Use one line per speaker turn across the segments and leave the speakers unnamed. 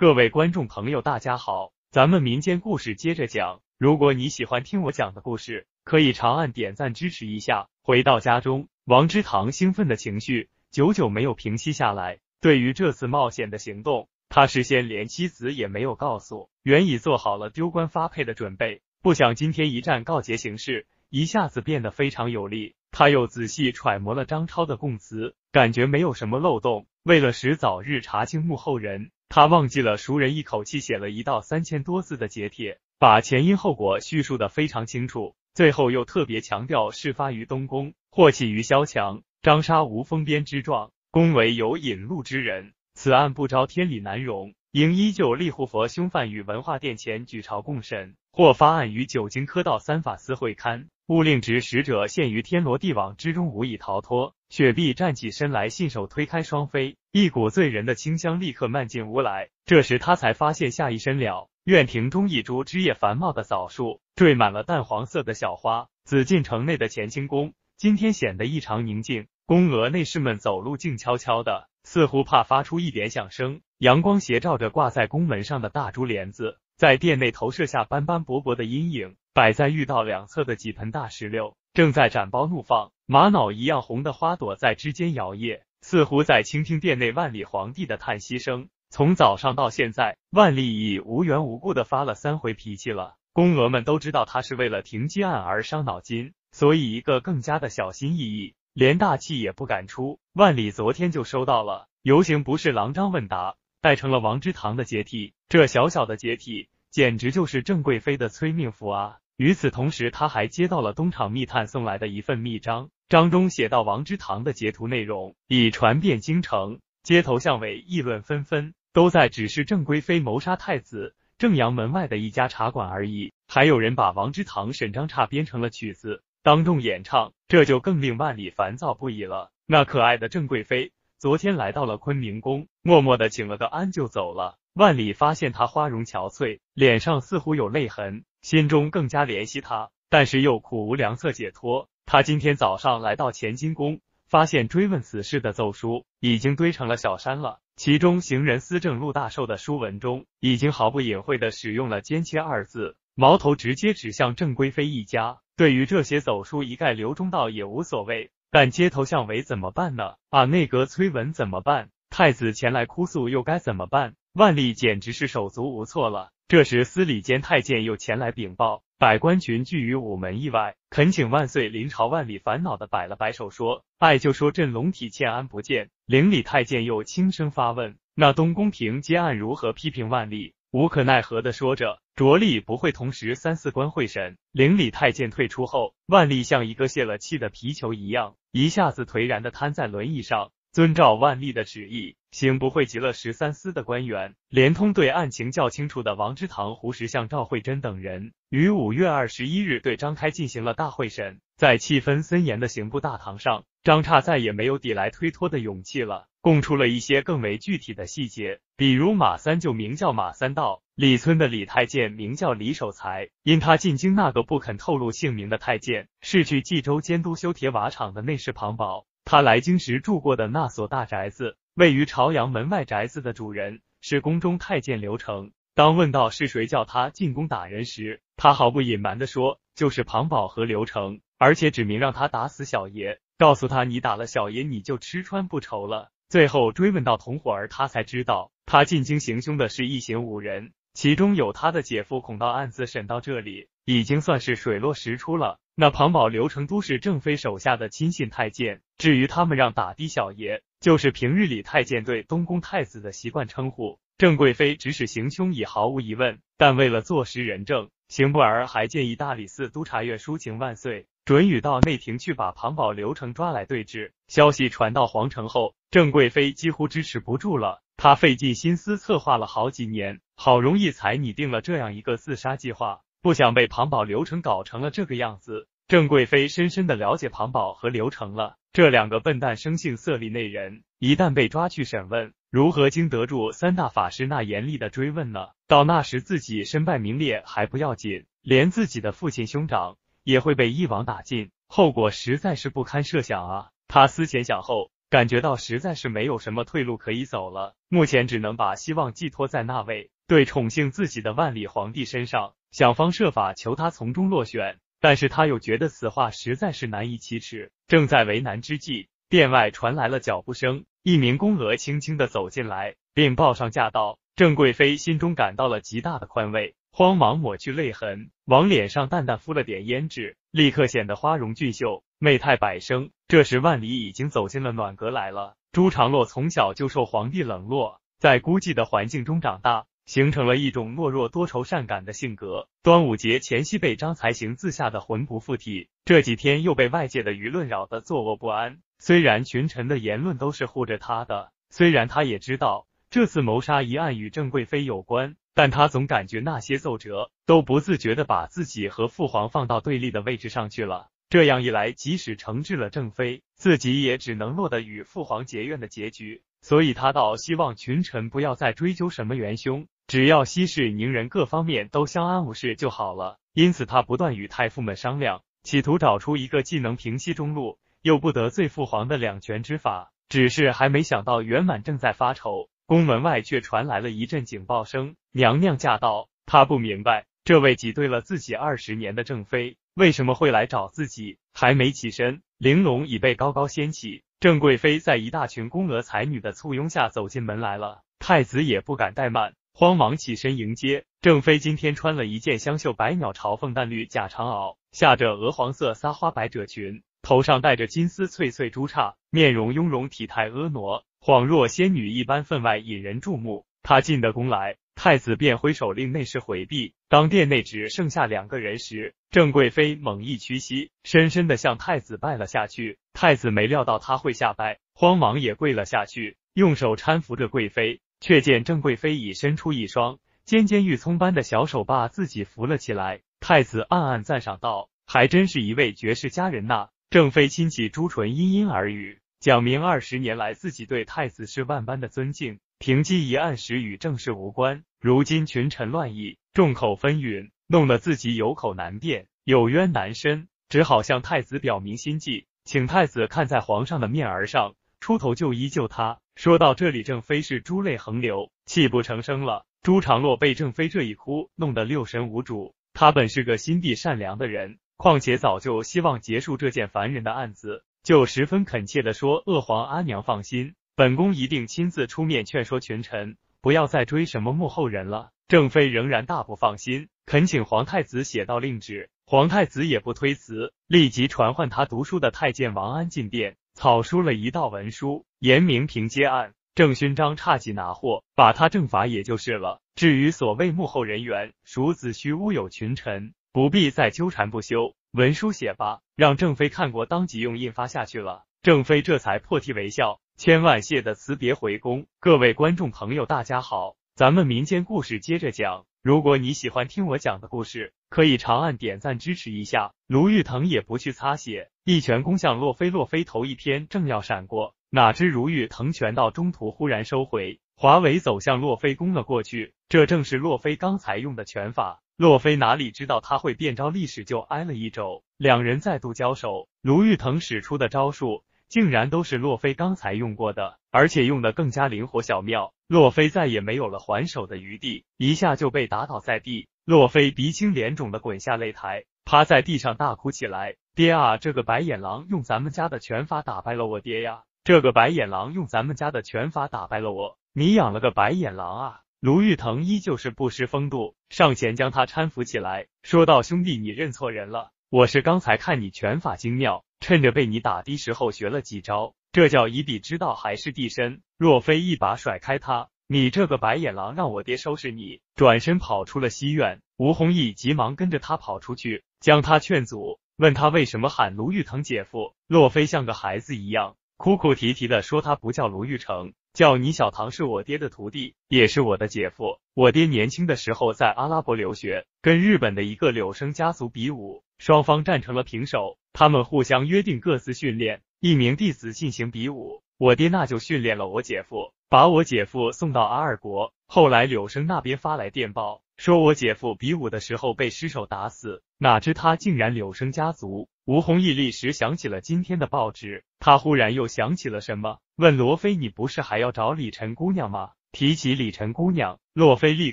各位观众朋友，大家好，咱们民间故事接着讲。如果你喜欢听我讲的故事，可以长按点赞支持一下。回到家中，王之堂兴奋的情绪久久没有平息下来。对于这次冒险的行动，他事先连妻子也没有告诉，原已做好了丢官发配的准备。不想今天一战告捷，形势一下子变得非常有利。他又仔细揣摩了张超的供词，感觉没有什么漏洞。为了使早日查清幕后人。他忘记了熟人一口气写了一道三千多字的解帖，把前因后果叙述的非常清楚，最后又特别强调事发于东宫，祸起于萧墙，张杀无封边之状，公为有引路之人，此案不招天理难容，应依旧立护佛凶犯与文化殿前举朝共审，或发案于九经科道三法司会刊，勿令执使者陷于天罗地网之中，无以逃脱。雪碧站起身来，信手推开双飞，一股醉人的清香立刻漫进屋来。这时他才发现，下一身了院庭中一株枝叶繁茂的枣树，缀满了淡黄色的小花。紫禁城内的乾清宫今天显得异常宁静，宫娥内侍们走路静悄悄的，似乎怕发出一点响声。阳光斜照着挂在宫门上的大珠帘子，在殿内投射下斑斑驳驳的阴影。摆在御道两侧的几盆大石榴正在展苞怒放。玛瑙一样红的花朵在枝间摇曳，似乎在倾听殿内万里皇帝的叹息声。从早上到现在，万历已无缘无故的发了三回脾气了。宫娥们都知道他是为了停机案而伤脑筋，所以一个更加的小心翼翼，连大气也不敢出。万里昨天就收到了游行不是郎章问答，代成了王之堂的解体，这小小的解体，简直就是郑贵妃的催命符啊！与此同时，他还接到了东厂密探送来的一份密章，章中写到王之堂的截图内容已传遍京城，街头巷尾议论纷纷，都在指示郑贵妃谋杀太子。正阳门外的一家茶馆而已，还有人把王之堂、沈章差编成了曲子，当众演唱，这就更令万里烦躁不已了。那可爱的郑贵妃。昨天来到了坤宁宫，默默的请了个安就走了。万里发现他花容憔悴，脸上似乎有泪痕，心中更加怜惜他，但是又苦无良策解脱。他今天早上来到乾清宫，发现追问此事的奏疏已经堆成了小山了。其中行人司政陆大寿的书文中，已经毫不隐晦的使用了“奸妾”二字，矛头直接指向郑贵妃一家。对于这些走书，一概刘忠道也无所谓。但街头巷尾怎么办呢？把内阁催文怎么办？太子前来哭诉又该怎么办？万历简直是手足无措了。这时司礼监太监又前来禀报，百官群聚于午门意外，恳请万岁临朝。万里烦恼的摆了摆手说：“爱就说朕龙体欠安，不见。”邻里太监又轻声发问：“那东宫廷接案如何批评万历？”无可奈何的说着，卓力不会同时三四关会审，凌礼太监退出后，万历像一个泄了气的皮球一样，一下子颓然的瘫在轮椅上。遵照万历的旨意，刑部汇集了十三司的官员，连通对案情较清楚的王之堂、胡石相、赵慧珍等人，于五月二十一日对张开进行了大会审。在气氛森严的刑部大堂上，张差再也没有抵赖推脱的勇气了。供出了一些更为具体的细节，比如马三就名叫马三道，李村的李太监名叫李守才，因他进京那个不肯透露姓名的太监是去冀州监督修铁瓦厂的内侍庞宝，他来京时住过的那所大宅子位于朝阳门外，宅子的主人是宫中太监刘成。当问到是谁叫他进宫打人时，他毫不隐瞒的说，就是庞宝和刘成，而且指明让他打死小爷，告诉他你打了小爷你就吃穿不愁了。最后追问到同伙儿，他才知道，他进京行凶的是一行五人，其中有他的姐夫。孔道案子审到这里，已经算是水落石出了。那庞宝、刘成都是郑妃手下的亲信太监。至于他们让打的“小爷”，就是平日里太监对东宫太子的习惯称呼。郑贵妃指使行凶已毫无疑问，但为了坐实人证，刑部儿还建议大理寺、督察院抒情万岁。准予到内廷去把庞宝、刘成抓来对质。消息传到皇城后，郑贵妃几乎支持不住了。她费尽心思策划了好几年，好容易才拟定了这样一个自杀计划，不想被庞宝、刘成搞成了这个样子。郑贵妃深深的了解庞宝和刘成了，这两个笨蛋生性色厉内荏，一旦被抓去审问，如何经得住三大法师那严厉的追问呢？到那时，自己身败名裂还不要紧，连自己的父亲、兄长。也会被一网打尽，后果实在是不堪设想啊！他思前想后，感觉到实在是没有什么退路可以走了，目前只能把希望寄托在那位对宠幸自己的万历皇帝身上，想方设法求他从中落选。但是他又觉得此话实在是难以启齿，正在为难之际，殿外传来了脚步声，一名宫娥轻轻的走进来，并报上驾到。郑贵妃心中感到了极大的宽慰。慌忙抹去泪痕，往脸上淡淡敷了点胭脂，立刻显得花容俊秀，媚态百生。这时万里已经走进了暖阁来了。朱常洛从小就受皇帝冷落，在孤寂的环境中长大，形成了一种懦弱多愁善感的性格。端午节前夕被张才行自吓的魂不附体，这几天又被外界的舆论扰得坐卧不安。虽然群臣的言论都是护着他的，虽然他也知道这次谋杀一案与郑贵妃有关。但他总感觉那些奏折都不自觉的把自己和父皇放到对立的位置上去了。这样一来，即使惩治了郑妃，自己也只能落得与父皇结怨的结局。所以他倒希望群臣不要再追究什么元凶，只要息事宁人，各方面都相安无事就好了。因此，他不断与太傅们商量，企图找出一个既能平息中路，又不得罪父皇的两全之法。只是还没想到圆满正在发愁，宫门外却传来了一阵警报声。娘娘驾到！她不明白，这位挤兑了自己二十年的正妃为什么会来找自己。还没起身，玲珑已被高高掀起。郑贵妃在一大群宫娥才女的簇拥下走进门来了。太子也不敢怠慢，慌忙起身迎接。郑妃今天穿了一件香绣百鸟朝凤淡绿假长袄，下着鹅黄色撒花百褶裙，头上戴着金丝翠翠珠钗，面容雍容，体态婀娜，恍若仙女一般，分外引人注目。她进的宫来。太子便挥手令内侍回避。当殿内只剩下两个人时，郑贵妃猛一屈膝，深深地向太子拜了下去。太子没料到他会下拜，慌忙也跪了下去，用手搀扶着贵妃，却见郑贵妃已伸出一双尖尖玉葱般的小手，把自己扶了起来。太子暗暗赞赏道：“还真是一位绝世佳人呐！”郑妃亲起朱唇，嘤嘤而语，讲明二十年来自己对太子是万般的尊敬。平西一案时与郑氏无关。如今群臣乱议，众口纷纭，弄得自己有口难辩，有冤难伸，只好向太子表明心迹，请太子看在皇上的面儿上，出头就依旧他。说到这里，正妃是珠泪横流，泣不成声了。朱常洛被正妃这一哭弄得六神无主，他本是个心地善良的人，况且早就希望结束这件烦人的案子，就十分恳切的说：“鄂皇阿娘放心，本宫一定亲自出面劝说群臣。”不要再追什么幕后人了。郑妃仍然大不放心，恳请皇太子写道令旨。皇太子也不推辞，立即传唤他读书的太监王安进殿，草书了一道文书，严明平接案。郑勋章差几拿货，把他正法也就是了。至于所谓幕后人员，孰子虚乌有，群臣不必再纠缠不休。文书写吧，让郑妃看过，当即用印发下去了。郑妃这才破涕为笑。千万谢的辞别回宫，各位观众朋友，大家好，咱们民间故事接着讲。如果你喜欢听我讲的故事，可以长按点赞支持一下。卢玉腾也不去擦血，一拳攻向洛菲。洛菲头一偏，正要闪过，哪知如玉腾拳到中途忽然收回，华为走向洛菲攻了过去，这正是洛菲刚才用的拳法。洛菲哪里知道他会变招，历史就挨了一肘。两人再度交手，卢玉腾使出的招数。竟然都是洛菲刚才用过的，而且用的更加灵活巧妙。洛菲再也没有了还手的余地，一下就被打倒在地。洛菲鼻青脸肿的滚下擂台，趴在地上大哭起来：“爹啊，这个白眼狼用咱们家的拳法打败了我爹呀！这个白眼狼用咱们家的拳法打败了我，你养了个白眼狼啊！”卢玉腾依旧是不失风度，上前将他搀扶起来，说道：“兄弟，你认错人了。”我是刚才看你拳法精妙，趁着被你打的时候学了几招，这叫以彼之道还施彼身。若非一把甩开他，你这个白眼狼，让我爹收拾你！转身跑出了西院，吴弘毅急忙跟着他跑出去，将他劝阻，问他为什么喊卢玉成姐夫。若非像个孩子一样，哭哭啼啼的说他不叫卢玉成。叫倪小唐是我爹的徒弟，也是我的姐夫。我爹年轻的时候在阿拉伯留学，跟日本的一个柳生家族比武，双方战成了平手。他们互相约定各自训练一名弟子进行比武，我爹那就训练了我姐夫，把我姐夫送到阿尔国。后来柳生那边发来电报，说我姐夫比武的时候被失手打死，哪知他竟然柳生家族。吴弘毅立时想起了今天的报纸，他忽然又想起了什么，问罗非：“你不是还要找李晨姑娘吗？”提起李晨姑娘，洛飞立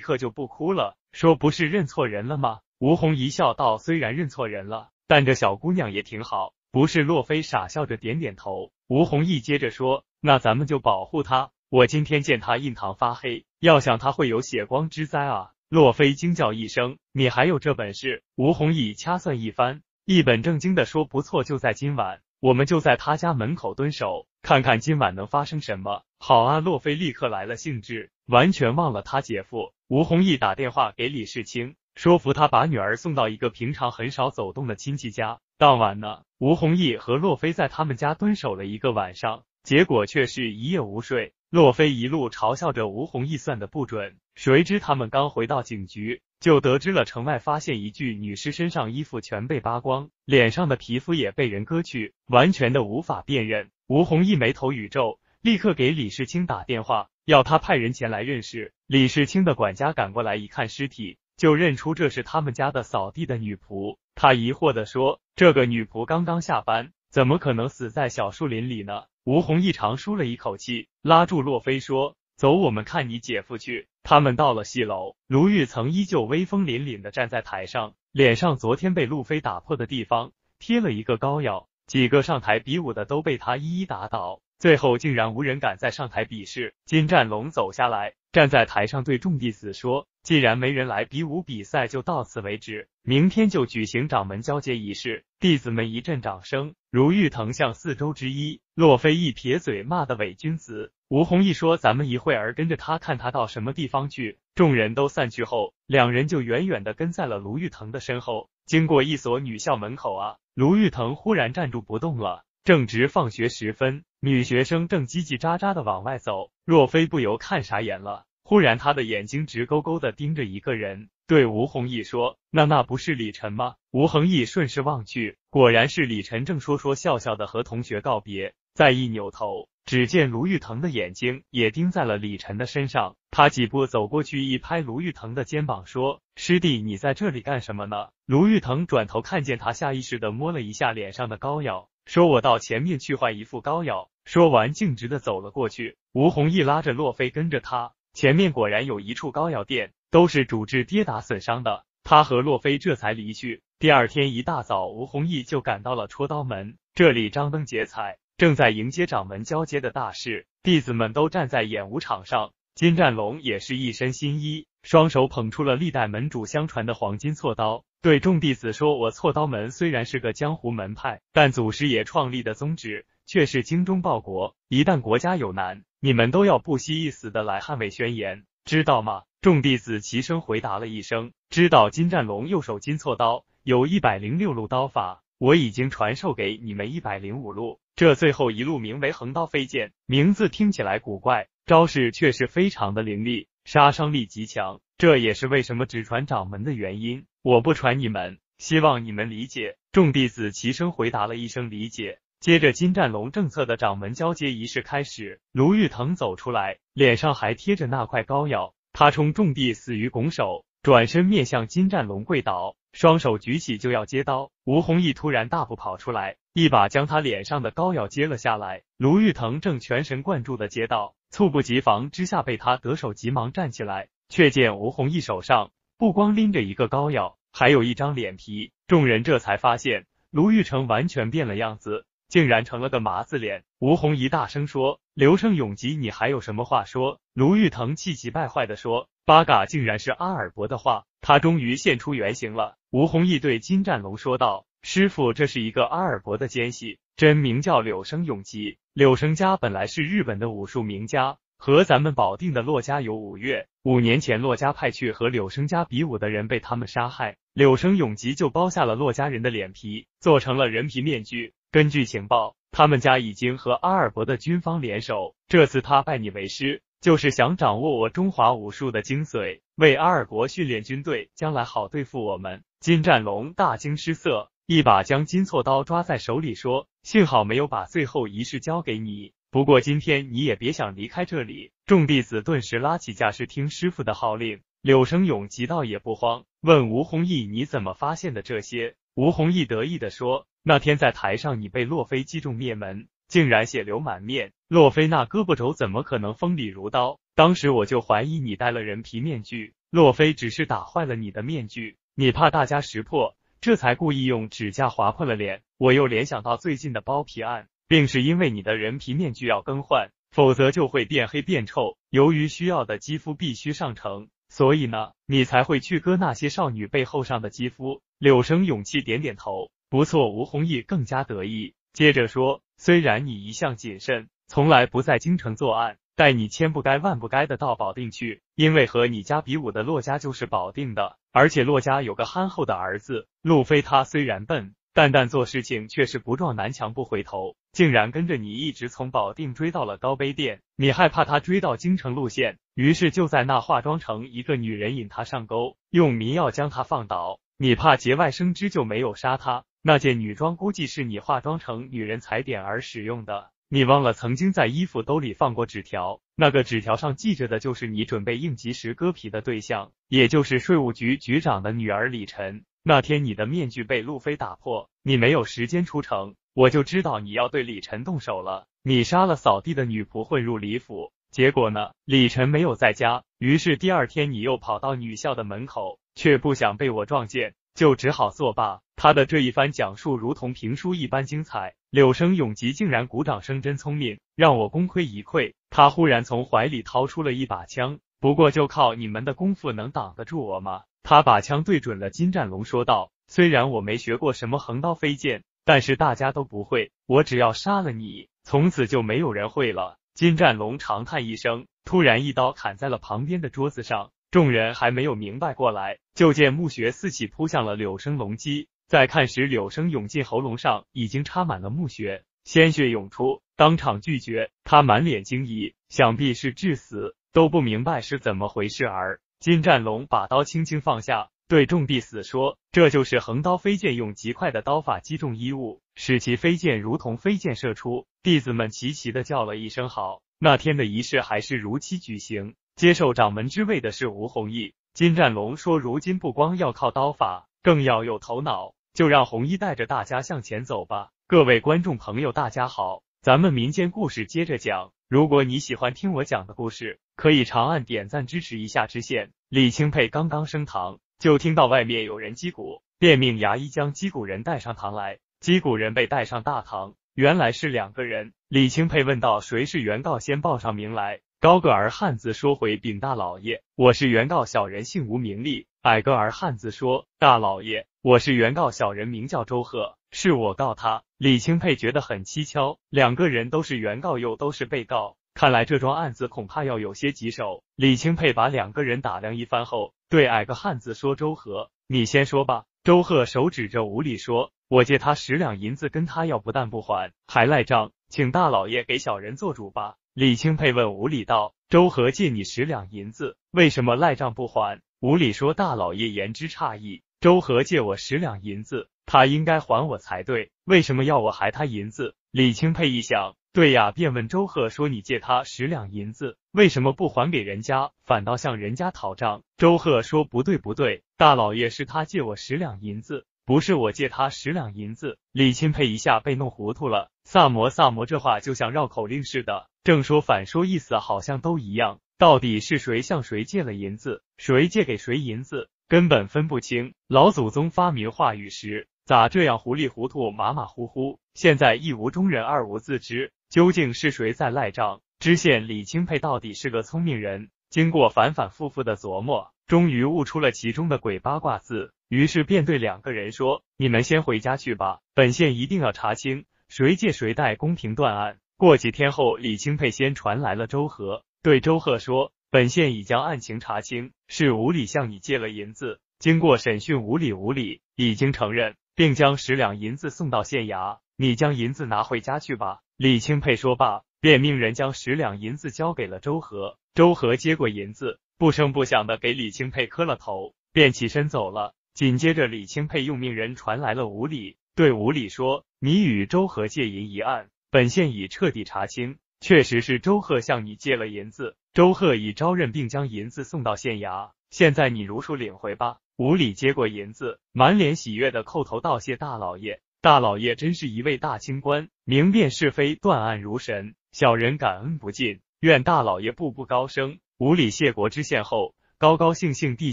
刻就不哭了，说：“不是认错人了吗？”吴弘毅笑道：“虽然认错人了，但这小姑娘也挺好。”不是，洛飞傻笑着点点头。吴弘毅接着说：“那咱们就保护她。我今天见她印堂发黑，要想她会有血光之灾啊！”洛飞惊叫一声：“你还有这本事？”吴弘毅掐算一番。一本正经的说：“不错，就在今晚，我们就在他家门口蹲守，看看今晚能发生什么。”好啊，洛菲立刻来了兴致，完全忘了他姐夫吴宏毅打电话给李世清，说服他把女儿送到一个平常很少走动的亲戚家。当晚呢，吴宏毅和洛菲在他们家蹲守了一个晚上，结果却是一夜无睡。洛菲一路嘲笑着吴宏毅算的不准，谁知他们刚回到警局。就得知了城外发现一具女尸，身上衣服全被扒光，脸上的皮肤也被人割去，完全的无法辨认。吴宏一眉头宇皱，立刻给李世清打电话，要他派人前来认尸。李世清的管家赶过来一看尸体，就认出这是他们家的扫地的女仆。他疑惑的说：“这个女仆刚刚下班，怎么可能死在小树林里呢？”吴宏一长舒了一口气，拉住洛飞说：“走，我们看你姐夫去。”他们到了戏楼，卢玉曾依旧威风凛凛的站在台上，脸上昨天被路飞打破的地方贴了一个膏药，几个上台比武的都被他一一打倒，最后竟然无人敢再上台比试。金战龙走下来，站在台上对众弟子说：“既然没人来比武比赛，就到此为止。”明天就举行掌门交接仪式，弟子们一阵掌声。卢玉藤向四周之一，洛飞一撇嘴，骂的伪君子。吴弘毅说：“咱们一会儿跟着他，看他到什么地方去。”众人都散去后，两人就远远的跟在了卢玉腾的身后。经过一所女校门口啊，卢玉腾忽然站住不动了。正值放学时分，女学生正叽叽喳喳的往外走。若飞不由看傻眼了。忽然，他的眼睛直勾勾的盯着一个人。对吴弘毅说：“那那不是李晨吗？”吴弘毅顺势望去，果然是李晨，正说说笑笑的和同学告别。再一扭头，只见卢玉腾的眼睛也盯在了李晨的身上。他几步走过去，一拍卢玉腾的肩膀，说：“师弟，你在这里干什么呢？”卢玉腾转头看见他，下意识的摸了一下脸上的膏药，说：“我到前面去换一副膏药。”说完，径直的走了过去。吴弘毅拉着洛菲跟着他，前面果然有一处膏药店。都是主治跌打损伤的，他和洛飞这才离去。第二天一大早，吴弘毅就赶到了戳刀门这里，张灯结彩，正在迎接掌门交接的大事。弟子们都站在演武场上，金战龙也是一身新衣，双手捧出了历代门主相传的黄金锉刀，对众弟子说：“我锉刀门虽然是个江湖门派，但祖师爷创立的宗旨却是精忠报国。一旦国家有难，你们都要不惜一死的来捍卫。”宣言，知道吗？众弟子齐声回答了一声：“知道。”金战龙右手金错刀，有一百零六路刀法，我已经传授给你们一百零五路，这最后一路名为横刀飞剑，名字听起来古怪，招式却是非常的凌厉，杀伤力极强。这也是为什么只传掌门的原因，我不传你们，希望你们理解。众弟子齐声回答了一声：“理解。”接着，金战龙正策的掌门交接仪式开始，卢玉腾走出来，脸上还贴着那块膏药。他冲重地死于拱手，转身面向金战龙跪倒，双手举起就要接刀。吴宏毅突然大步跑出来，一把将他脸上的膏药接了下来。卢玉腾正全神贯注的接到，猝不及防之下被他得手，急忙站起来，却见吴宏毅手上不光拎着一个膏药，还有一张脸皮。众人这才发现卢玉成完全变了样子，竟然成了个麻子脸。吴宏毅大声说。刘胜永吉，你还有什么话说？卢玉腾气急败坏的说：“八嘎，竟然是阿尔伯的话，他终于现出原形了。”吴宏义对金战龙说道：“师傅，这是一个阿尔伯的奸细，真名叫柳生永吉。柳生家本来是日本的武术名家，和咱们保定的骆家有五岳。五年前，骆家派去和柳生家比武的人被他们杀害，柳生永吉就剥下了骆家人的脸皮，做成了人皮面具。根据情报。”他们家已经和阿尔伯的军方联手，这次他拜你为师，就是想掌握我中华武术的精髓，为阿尔伯训练军队，将来好对付我们。金战龙大惊失色，一把将金错刀抓在手里，说：“幸好没有把最后一式交给你，不过今天你也别想离开这里。”众弟子顿时拉起架势，听师傅的号令。柳生勇急到也不慌，问吴弘毅：“你怎么发现的这些？”吴弘毅得意的说：“那天在台上，你被洛菲击中灭门，竟然血流满面。洛菲那胳膊肘怎么可能锋利如刀？当时我就怀疑你戴了人皮面具。洛菲只是打坏了你的面具，你怕大家识破，这才故意用指甲划破了脸。我又联想到最近的包皮案，并是因为你的人皮面具要更换，否则就会变黑变臭。由于需要的肌肤必须上乘，所以呢，你才会去割那些少女背后上的肌肤。”柳生勇气点点头，不错。吴弘毅更加得意，接着说：“虽然你一向谨慎，从来不在京城作案，但你千不该万不该的到保定去，因为和你家比武的骆家就是保定的，而且骆家有个憨厚的儿子路飞，他虽然笨，但但做事情却是不撞南墙不回头，竟然跟着你一直从保定追到了高碑店。你害怕他追到京城路线，于是就在那化妆成一个女人引他上钩，用迷药将他放倒。”你怕节外生枝，就没有杀他。那件女装估计是你化妆成女人踩点而使用的。你忘了曾经在衣服兜里放过纸条，那个纸条上记着的就是你准备应急时割皮的对象，也就是税务局局长的女儿李晨。那天你的面具被路飞打破，你没有时间出城，我就知道你要对李晨动手了。你杀了扫地的女仆，混入李府，结果呢？李晨没有在家，于是第二天你又跑到女校的门口。却不想被我撞见，就只好作罢。他的这一番讲述，如同评书一般精彩。柳生永吉竟然鼓掌声，真聪明，让我功亏一篑。他忽然从怀里掏出了一把枪，不过就靠你们的功夫能挡得住我吗？他把枪对准了金战龙，说道：“虽然我没学过什么横刀飞剑，但是大家都不会，我只要杀了你，从此就没有人会了。”金战龙长叹一声，突然一刀砍在了旁边的桌子上。众人还没有明白过来，就见墓穴四起，扑向了柳生龙基。再看时，柳生涌进喉咙上已经插满了墓穴，鲜血涌出，当场拒绝。他满脸惊疑，想必是致死都不明白是怎么回事儿。金战龙把刀轻轻放下，对众弟子说：“这就是横刀飞剑，用极快的刀法击中衣物，使其飞剑如同飞箭射出。”弟子们齐齐的叫了一声好。那天的仪式还是如期举行。接受掌门之位的是吴弘毅。金战龙说：“如今不光要靠刀法，更要有头脑，就让红毅带着大家向前走吧。”各位观众朋友，大家好，咱们民间故事接着讲。如果你喜欢听我讲的故事，可以长按点赞支持一下。知县李清佩刚刚升堂，就听到外面有人击鼓，便命衙役将击鼓人带上堂来。击鼓人被带上大堂，原来是两个人。李清佩问道：“谁是原告？先报上名来。”高个儿汉子说：“回禀大老爷，我是原告小人，姓吴名立。”矮个儿汉子说：“大老爷，我是原告小人，名叫周贺，是我告他。”李清佩觉得很蹊跷，两个人都是原告，又都是被告，看来这桩案子恐怕要有些棘手。李清佩把两个人打量一番后，对矮个汉子说：“周贺，你先说吧。”周贺手指着吴立说：“我借他十两银子，跟他要，不但不还，还赖账，请大老爷给小人做主吧。”李清佩问吴礼道：“周和借你十两银子，为什么赖账不还？”吴礼说：“大老爷言之差异，周和借我十两银子，他应该还我才对，为什么要我还他银子？”李清佩一想，对呀，便问周贺说：“你借他十两银子，为什么不还给人家，反倒向人家讨账？”周贺说：“不对，不对，大老爷是他借我十两银子，不是我借他十两银子。”李清佩一下被弄糊涂了，萨摩萨摩，这话就像绕口令似的。正说反说意思好像都一样，到底是谁向谁借了银子，谁借给谁银子，根本分不清。老祖宗发明话语时咋这样糊里糊涂、马马虎虎？现在一无中人，二无自知，究竟是谁在赖账？知县李钦佩到底是个聪明人，经过反反复复的琢磨，终于悟出了其中的鬼八卦字，于是便对两个人说：“你们先回家去吧，本县一定要查清谁借谁贷，公平断案。”过几天后，李清佩先传来了周贺，对周贺说：“本县已将案情查清，是吴礼向你借了银子。经过审讯，吴礼、吴礼已经承认，并将十两银子送到县衙，你将银子拿回家去吧。”李清佩说罢，便命人将十两银子交给了周贺。周贺接过银子，不声不响的给李清佩磕了头，便起身走了。紧接着，李清佩又命人传来了吴礼，对吴礼说：“你与周贺借银一案。”本县已彻底查清，确实是周贺向你借了银子。周贺已招认，并将银子送到县衙。现在你如数领回吧。吴礼接过银子，满脸喜悦的叩头道谢：“大老爷，大老爷真是一位大清官，明辨是非，断案如神。小人感恩不尽，愿大老爷步步高升。”吴礼谢国知县后，高高兴兴地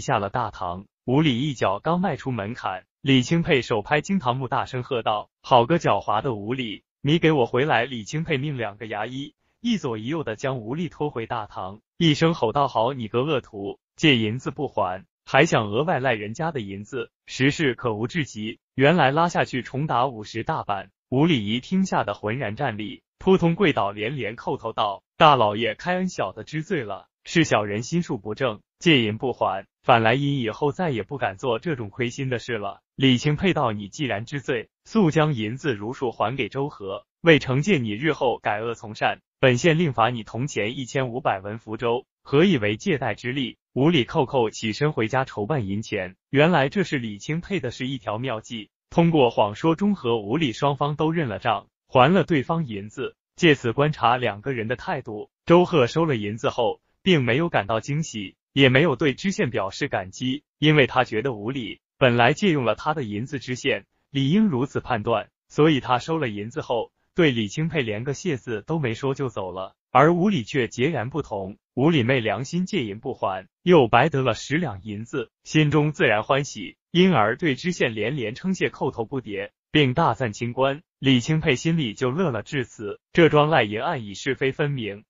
下了大堂。吴礼一脚刚迈出门槛，李清佩手拍惊堂木，大声喝道：“好个狡猾的吴礼！”你给我回来！李清佩命两个牙医一左一右的将吴力拖回大堂，一声吼道：“好你个恶徒，借银子不还，还想额外赖人家的银子，实事可恶至极！”原来拉下去重打五十大板。吴力一听，吓得浑然站立，扑通跪倒，连连叩头道：“大老爷开恩，小的知罪了，是小人心术不正，借银不还，反来因以后再也不敢做这种亏心的事了。”李清佩道：“你既然知罪，速将银子如数还给周和，为惩戒你日后改恶从善。本县另罚你铜钱一千五百文。”福州何以为借贷之利？无礼扣扣，起身回家筹办银钱。原来这是李清佩的是一条妙计，通过谎说中和无礼双方都认了账，还了对方银子，借此观察两个人的态度。周贺收了银子后，并没有感到惊喜，也没有对知县表示感激，因为他觉得无理。本来借用了他的银子，知县理应如此判断，所以他收了银子后，对李清佩连个谢字都没说就走了。而吴理却截然不同，吴理昧良心借银不还，又白得了十两银子，心中自然欢喜，因而对知县连连称谢，叩头不迭，并大赞清官。李清佩心里就乐了，至此这桩赖银案已是非分明。